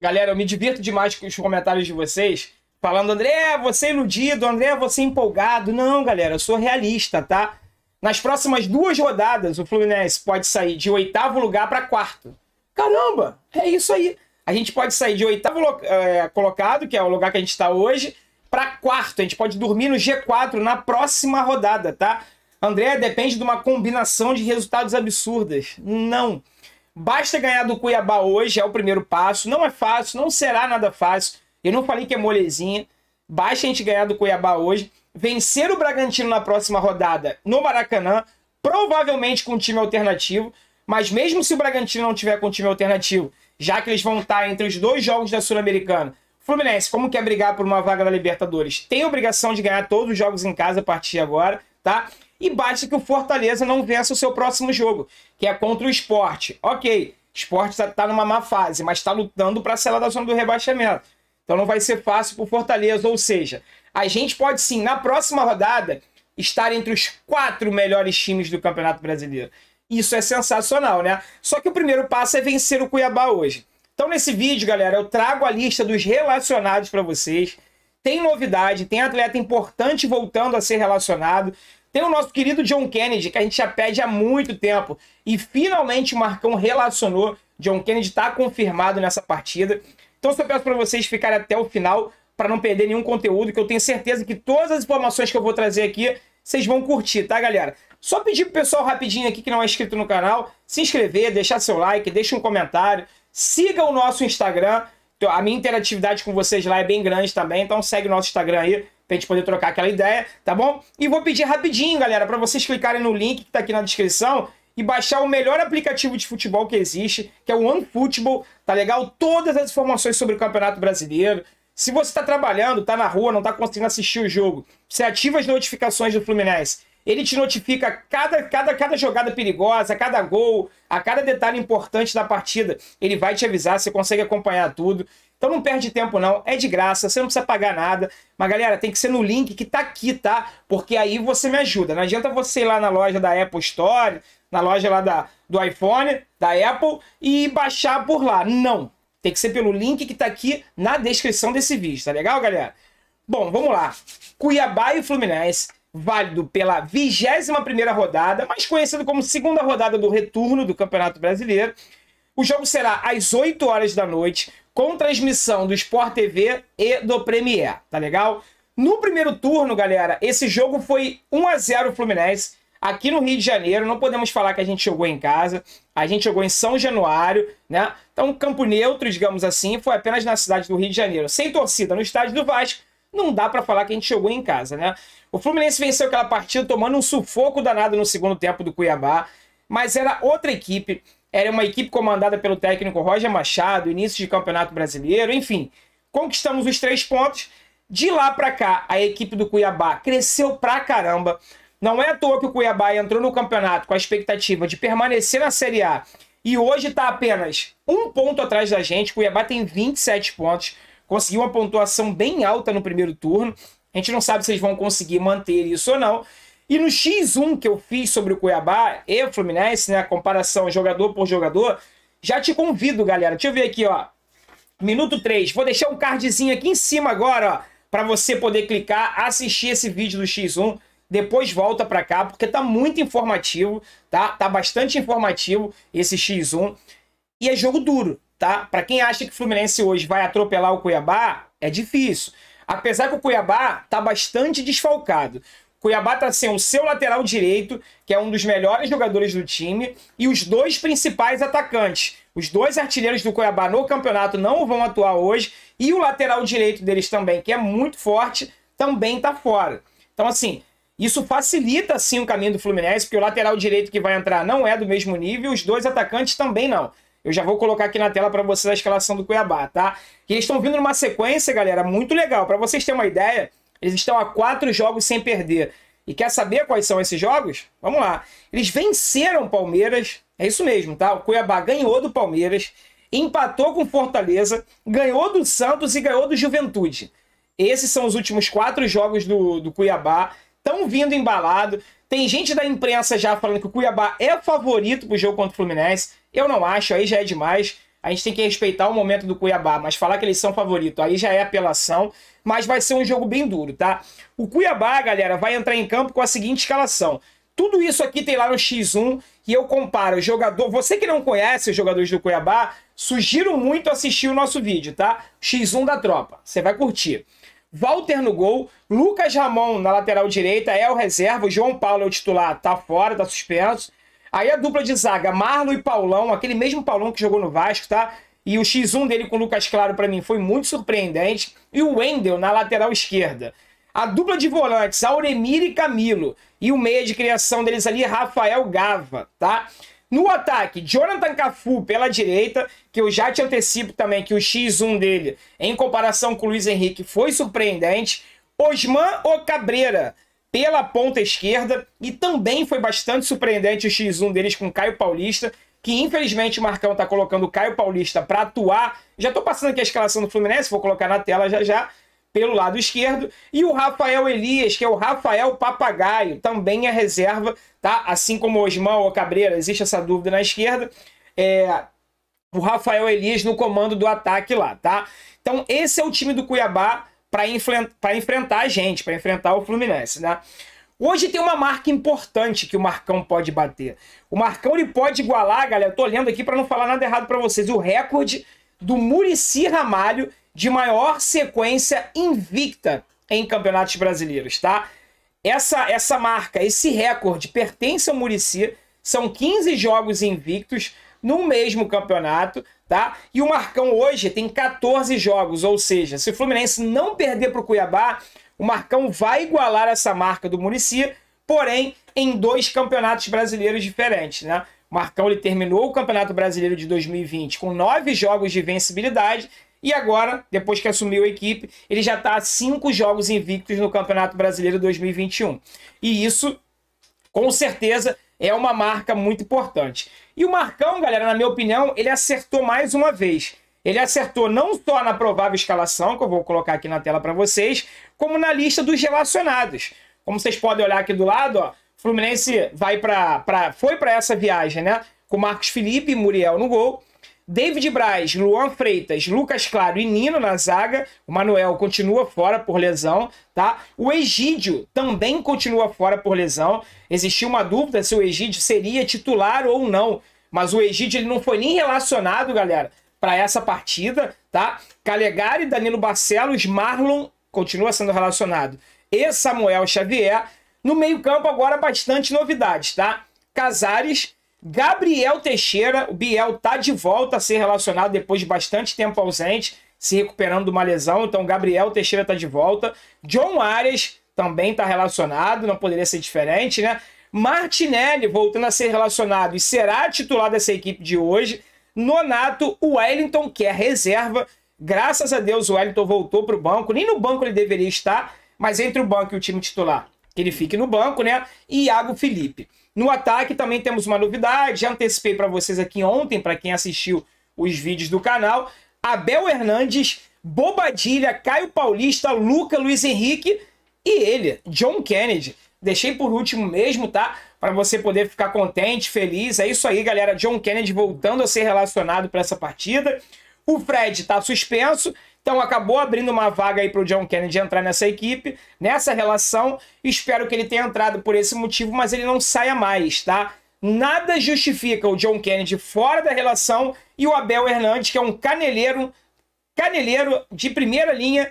Galera, eu me divirto demais com os comentários de vocês. Falando, André, você é iludido, André, você é empolgado. Não, galera, eu sou realista, tá? Nas próximas duas rodadas, o Fluminense pode sair de oitavo lugar para quarto. Caramba, é isso aí. A gente pode sair de oitavo é, colocado, que é o lugar que a gente está hoje, para quarto. A gente pode dormir no G4 na próxima rodada, tá? André, depende de uma combinação de resultados absurdas. Não. Basta ganhar do Cuiabá hoje, é o primeiro passo. Não é fácil, não será nada fácil. Eu não falei que é molezinha. Basta a gente ganhar do Cuiabá hoje. Vencer o Bragantino na próxima rodada no Maracanã, provavelmente com um time alternativo. Mas mesmo se o Bragantino não tiver com um time alternativo, já que eles vão estar entre os dois jogos da Sul-Americana, Fluminense, como quer brigar por uma vaga na Libertadores, tem obrigação de ganhar todos os jogos em casa a partir de agora, tá? E basta que o Fortaleza não vença o seu próximo jogo, que é contra o esporte. Ok, esporte está tá numa má fase, mas está lutando para selar da zona do rebaixamento. Então não vai ser fácil para o Fortaleza. Ou seja, a gente pode sim, na próxima rodada, estar entre os quatro melhores times do Campeonato Brasileiro. Isso é sensacional, né? Só que o primeiro passo é vencer o Cuiabá hoje. Então, nesse vídeo, galera, eu trago a lista dos relacionados para vocês. Tem novidade, tem atleta importante voltando a ser relacionado. Tem o nosso querido John Kennedy, que a gente já pede há muito tempo. E finalmente o Marcão relacionou. John Kennedy está confirmado nessa partida. Então só peço para vocês ficarem até o final para não perder nenhum conteúdo, que eu tenho certeza que todas as informações que eu vou trazer aqui, vocês vão curtir, tá, galera? Só pedir pro pessoal rapidinho aqui que não é inscrito no canal, se inscrever, deixar seu like, deixa um comentário, siga o nosso Instagram. A minha interatividade com vocês lá é bem grande também, então segue o nosso Instagram aí pra gente poder trocar aquela ideia, tá bom? E vou pedir rapidinho, galera, para vocês clicarem no link que tá aqui na descrição e baixar o melhor aplicativo de futebol que existe, que é o OneFootball, tá legal? Todas as informações sobre o Campeonato Brasileiro. Se você está trabalhando, tá na rua, não tá conseguindo assistir o jogo, você ativa as notificações do Fluminense. Ele te notifica cada, cada, cada jogada perigosa, cada gol, a cada detalhe importante da partida. Ele vai te avisar, você consegue acompanhar tudo. Então não perde tempo não, é de graça, você não precisa pagar nada. Mas galera, tem que ser no link que tá aqui, tá? Porque aí você me ajuda. Não adianta você ir lá na loja da Apple Store, na loja lá da, do iPhone, da Apple, e baixar por lá. Não. Tem que ser pelo link que tá aqui na descrição desse vídeo, tá legal, galera? Bom, vamos lá. Cuiabá e Fluminense, válido pela 21ª rodada, mais conhecido como segunda rodada do retorno do Campeonato Brasileiro. O jogo será às 8 horas da noite com transmissão do Sport TV e do Premier, tá legal? No primeiro turno, galera, esse jogo foi 1 a 0 Fluminense aqui no Rio de Janeiro. Não podemos falar que a gente jogou em casa. A gente jogou em São Januário, né? Então, campo neutro, digamos assim, foi apenas na cidade do Rio de Janeiro. Sem torcida no estádio do Vasco, não dá para falar que a gente jogou em casa, né? O Fluminense venceu aquela partida tomando um sufoco danado no segundo tempo do Cuiabá, mas era outra equipe. Era uma equipe comandada pelo técnico Roger Machado, início de Campeonato Brasileiro, enfim. Conquistamos os três pontos. De lá para cá, a equipe do Cuiabá cresceu pra caramba. Não é à toa que o Cuiabá entrou no campeonato com a expectativa de permanecer na Série A e hoje está apenas um ponto atrás da gente. O Cuiabá tem 27 pontos, conseguiu uma pontuação bem alta no primeiro turno. A gente não sabe se eles vão conseguir manter isso ou não. E no X1 que eu fiz sobre o Cuiabá e o Fluminense, né? Comparação jogador por jogador. Já te convido, galera. Deixa eu ver aqui, ó. Minuto 3. Vou deixar um cardzinho aqui em cima agora, ó. Pra você poder clicar, assistir esse vídeo do X1 depois volta para cá, porque tá muito informativo, tá? Tá bastante informativo esse X1. E é jogo duro, tá? Para quem acha que o Fluminense hoje vai atropelar o Cuiabá, é difícil. Apesar que o Cuiabá tá bastante desfalcado. Cuiabá está sem o seu lateral direito, que é um dos melhores jogadores do time, e os dois principais atacantes. Os dois artilheiros do Cuiabá no campeonato não vão atuar hoje, e o lateral direito deles também, que é muito forte, também está fora. Então, assim, isso facilita sim o caminho do Fluminense, porque o lateral direito que vai entrar não é do mesmo nível, os dois atacantes também não. Eu já vou colocar aqui na tela para vocês a escalação do Cuiabá, tá? E eles estão vindo numa sequência, galera, muito legal. Para vocês terem uma ideia, eles estão a quatro jogos sem perder. E quer saber quais são esses jogos? Vamos lá. Eles venceram Palmeiras, é isso mesmo, tá? O Cuiabá ganhou do Palmeiras, empatou com Fortaleza, ganhou do Santos e ganhou do Juventude. Esses são os últimos quatro jogos do, do Cuiabá. Estão vindo embalado. Tem gente da imprensa já falando que o Cuiabá é favorito para o jogo contra o Fluminense. Eu não acho, aí já é demais. A gente tem que respeitar o momento do Cuiabá, mas falar que eles são favorito aí já é apelação. Mas vai ser um jogo bem duro, tá? O Cuiabá, galera, vai entrar em campo com a seguinte escalação. Tudo isso aqui tem lá no X1 e eu comparo o jogador. Você que não conhece os jogadores do Cuiabá, sugiro muito assistir o nosso vídeo, tá? X1 da tropa. Você vai curtir. Walter no gol, Lucas Ramon na lateral direita é o reserva, o João Paulo é o titular, tá fora, tá suspenso. Aí a dupla de zaga, Marlon e Paulão, aquele mesmo Paulão que jogou no Vasco, tá? E o X1 dele com o Lucas Claro para mim foi muito surpreendente. E o Wendel na lateral esquerda. A dupla de volantes, Auremir e Camilo. E o meia de criação deles ali, Rafael Gava, tá? No ataque, Jonathan Cafu pela direita, que eu já te antecipo também que o X1 dele, em comparação com o Luiz Henrique, foi surpreendente. Osman ou Cabreira pela ponta esquerda e também foi bastante surpreendente o X1 deles com Caio Paulista, que infelizmente o Marcão está colocando o Caio Paulista para atuar. Já estou passando aqui a escalação do Fluminense, vou colocar na tela já já, pelo lado esquerdo. E o Rafael Elias, que é o Rafael Papagaio, também é reserva, tá? Assim como o Osmão ou Cabreira, existe essa dúvida na esquerda. É... O Rafael Elias no comando do ataque lá, tá? Então esse é o time do Cuiabá para enfrentar a gente, para enfrentar o Fluminense, né? Hoje tem uma marca importante que o Marcão pode bater. O Marcão ele pode igualar, galera, Estou tô lendo aqui para não falar nada errado para vocês, o recorde do Murici Ramalho de maior sequência invicta em campeonatos brasileiros, tá? Essa essa marca, esse recorde pertence ao Murici, são 15 jogos invictos no mesmo campeonato tá? E o Marcão hoje tem 14 jogos, ou seja, se o Fluminense não perder para o Cuiabá, o Marcão vai igualar essa marca do Murici, porém em dois campeonatos brasileiros diferentes, né? O Marcão ele terminou o Campeonato Brasileiro de 2020 com nove jogos de vencibilidade e agora, depois que assumiu a equipe, ele já está a cinco jogos invictos no Campeonato Brasileiro 2021. E isso, com certeza, é uma marca muito importante. E o Marcão, galera, na minha opinião, ele acertou mais uma vez. Ele acertou não só na provável escalação, que eu vou colocar aqui na tela para vocês, como na lista dos relacionados. Como vocês podem olhar aqui do lado, ó, Fluminense vai para foi para essa viagem, né? Com Marcos Felipe e Muriel no gol. David Braz, Luan Freitas, Lucas Claro e Nino na zaga. O Manuel continua fora por lesão, tá? O Egídio também continua fora por lesão. Existiu uma dúvida se o Egídio seria titular ou não, mas o Egídio ele não foi nem relacionado, galera, para essa partida, tá? Calegari, Danilo Barcelos, Marlon continua sendo relacionado e Samuel Xavier. No meio-campo agora bastante novidades, tá? Casares Gabriel Teixeira, o Biel tá de volta a ser relacionado depois de bastante tempo ausente, se recuperando de uma lesão. Então, Gabriel Teixeira tá de volta. John Arias também tá relacionado, não poderia ser diferente, né? Martinelli voltando a ser relacionado e será titular dessa equipe de hoje. Nonato, o Wellington, que é reserva. Graças a Deus, o Wellington voltou para o banco. Nem no banco ele deveria estar, mas entre o banco e o time titular, que ele fique no banco, né? Iago Felipe. No ataque também temos uma novidade, já antecipei para vocês aqui ontem, para quem assistiu os vídeos do canal. Abel Hernandes, Bobadilha, Caio Paulista, Luca, Luiz Henrique e ele, John Kennedy. Deixei por último mesmo, tá? Para você poder ficar contente, feliz. É isso aí, galera. John Kennedy voltando a ser relacionado para essa partida. O Fred está suspenso então acabou abrindo uma vaga aí para o John Kennedy entrar nessa equipe, nessa relação. Espero que ele tenha entrado por esse motivo, mas ele não saia mais, tá? Nada justifica o John Kennedy fora da relação e o Abel Hernandes, que é um caneleiro, caneleiro de primeira linha,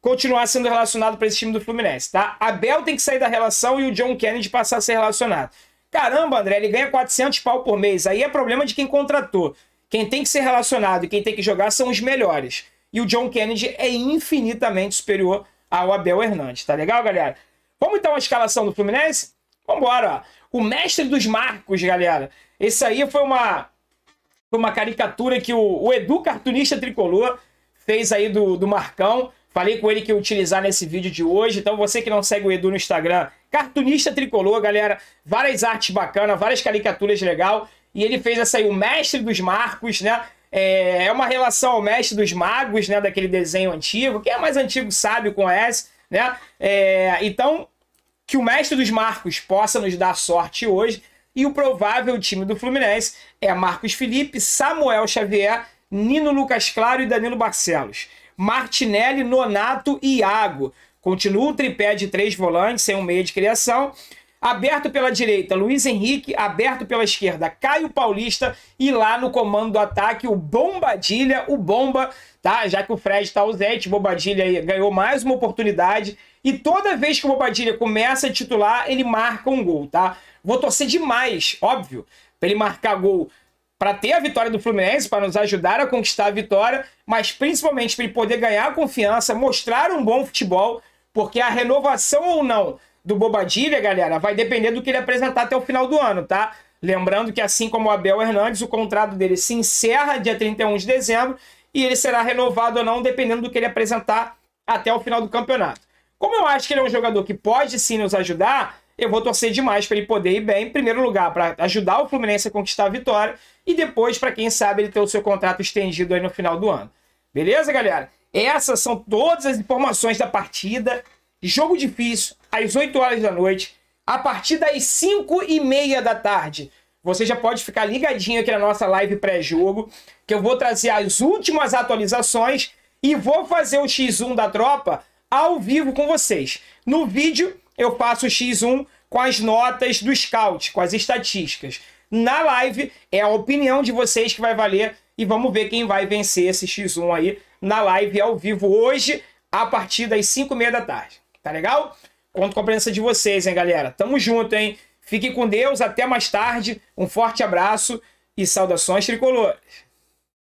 continuar sendo relacionado para esse time do Fluminense, tá? Abel tem que sair da relação e o John Kennedy passar a ser relacionado. Caramba, André, ele ganha 400 pau por mês. Aí é problema de quem contratou. Quem tem que ser relacionado e quem tem que jogar são os melhores. E o John Kennedy é infinitamente superior ao Abel Hernandes, tá legal, galera? Vamos então à escalação do Fluminense? Vambora! Ó. O mestre dos marcos, galera. Esse aí foi uma, uma caricatura que o, o Edu, cartunista tricolor, fez aí do, do Marcão. Falei com ele que ia utilizar nesse vídeo de hoje. Então, você que não segue o Edu no Instagram, cartunista tricolor, galera. Várias artes bacanas, várias caricaturas legal. E ele fez essa aí, o mestre dos marcos, né? É, é uma relação ao mestre dos magos, né? Daquele desenho antigo. Quem é mais antigo sabe, conhece, né? É, então, que o mestre dos Marcos possa nos dar sorte hoje. E o provável time do Fluminense é Marcos Felipe, Samuel Xavier, Nino Lucas Claro e Danilo Barcelos. Martinelli, Nonato e Iago. Continua o tripé de três volantes, sem um meia de criação. Aberto pela direita, Luiz Henrique, aberto pela esquerda, Caio Paulista e lá no comando do ataque, o Bombadilha, o Bomba, tá? Já que o Fred tá ausente, Bombadilha ganhou mais uma oportunidade e toda vez que o Bombadilha começa a titular, ele marca um gol, tá? Vou torcer demais, óbvio, para ele marcar gol para ter a vitória do Fluminense, para nos ajudar a conquistar a vitória, mas principalmente para ele poder ganhar confiança, mostrar um bom futebol, porque a renovação ou não do Bobadilha, galera, vai depender do que ele apresentar até o final do ano, tá? Lembrando que, assim como o Abel Hernandes, o contrato dele se encerra dia 31 de dezembro e ele será renovado ou não, dependendo do que ele apresentar até o final do campeonato. Como eu acho que ele é um jogador que pode sim nos ajudar, eu vou torcer demais para ele poder ir bem, em primeiro lugar, para ajudar o Fluminense a conquistar a vitória e depois, para quem sabe, ele ter o seu contrato estendido aí no final do ano. Beleza, galera? Essas são todas as informações da partida. Jogo difícil, às 8 horas da noite, a partir das 5 e meia da tarde. Você já pode ficar ligadinho aqui na nossa live pré-jogo, que eu vou trazer as últimas atualizações e vou fazer o X1 da tropa ao vivo com vocês. No vídeo, eu faço o X1 com as notas do scout, com as estatísticas. Na live, é a opinião de vocês que vai valer e vamos ver quem vai vencer esse X1 aí na live ao vivo hoje, a partir das 5h30 da tarde. Tá legal? Conto com a presença de vocês, hein, galera? Tamo junto, hein? Fique com Deus, até mais tarde. Um forte abraço e saudações tricolores.